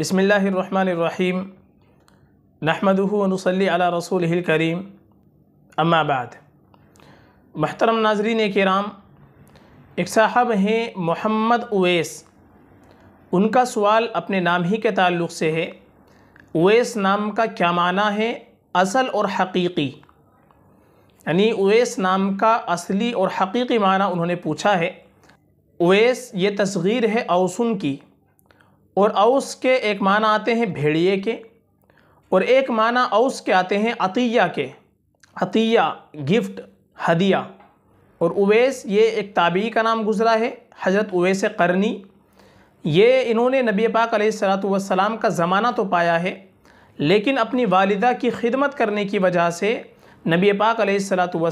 बसमीम नहमदनसली रसूल करीम अम्माबाद महतरम नाजरीन कराम एक साहब हैं मोहम्मद उवैस उनका सवाल अपने नाम ही के ताल्लुक़ से है उवैस नाम का क्या माना है असल और हकीकी यानी उवैस नाम का असली और हकीकी माना उन्होंने पूछा है उवैस ये तस्गीर है औसन की और अवस के एक माना आते हैं भेड़िए के और एक माना अवस के आते हैं अतिया के अतिया गिफ्ट हदिया और उवैस ये एक ताबी का नाम गुजरा है हज़रत उवैस करनी ये इन्होंने नबी पाक सलाम का ज़माना तो पाया है लेकिन अपनी वालदा की खिदमत करने की वजह से नबी पाक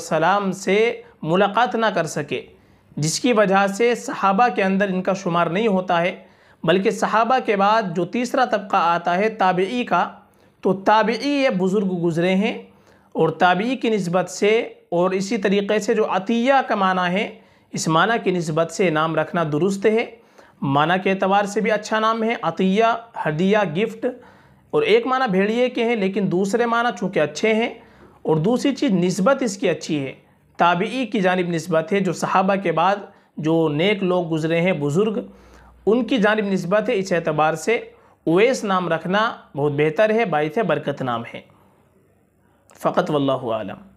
सलाम से मुलाकात ना कर सके जिसकी वजह से सहाबा के अंदर इनका शुमार नहीं होता है बल्कि सहाबा के बाद जो तीसरा तबका आता है ताबी का तो ताबी ये बुज़ुर्ग गुज़रे हैं और ताबी की नस्बत से और इसी तरीके से जो अतिया का माना है इस माना की नस्बत से नाम रखना दुरुस्त है माना के अतबार से भी अच्छा नाम है अतिया हदिया गिफ्ट और एक माना भेड़िए के हैं लेकिन दूसरे माना चूँकि अच्छे हैं और दूसरी चीज़ नस्बत इसकी अच्छी है ताबी की जानब नस्बत है जो सहाबा के बाद जो नेक लोग गुज़रे हैं बुज़ुर्ग उनकी जानब नस्बत है इस एतबार से उवैस नाम रखना बहुत बेहतर है बायत बरकत नाम है फ़कत वल्लम